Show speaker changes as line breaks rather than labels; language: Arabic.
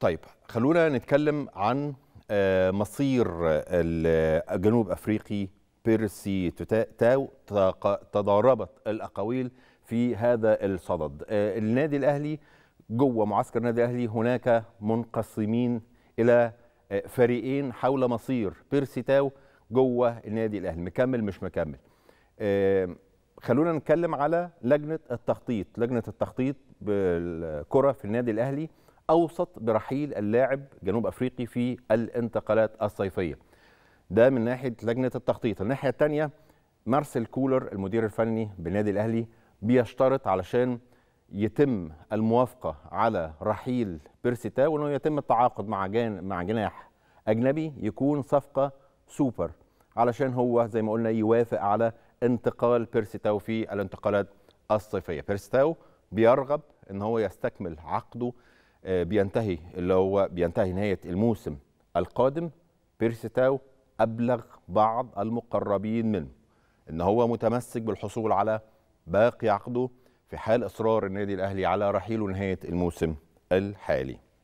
طيب خلونا نتكلم عن آه، مصير الجنوب افريقي بيرسي تاو تضاربت الاقاويل في هذا الصدد آه، النادي الاهلي جوه معسكر النادي الاهلي هناك منقسمين الى آه، فريقين حول مصير بيرسي تاو جوه النادي الاهلي مكمل مش مكمل خلونا نتكلم على لجنه التخطيط لجنه التخطيط بالكره في النادي الاهلي اوصت برحيل اللاعب جنوب افريقي في الانتقالات الصيفيه ده من ناحيه لجنه التخطيط الناحيه الثانيه مارسيل كولر المدير الفني بالنادي الاهلي بيشترط علشان يتم الموافقه على رحيل بيرسيتا وانه يتم التعاقد مع جان مع جناح اجنبي يكون صفقه سوبر علشان هو زي ما قلنا يوافق على انتقال بيرسيتاو في الانتقالات الصيفيه بيرسيتاو بيرغب ان هو يستكمل عقده بينتهي اللي هو بينتهي نهايه الموسم القادم بيرستاو ابلغ بعض المقربين منه ان هو متمسك بالحصول على باقي عقده في حال اصرار النادي الاهلي على رحيله نهايه الموسم الحالي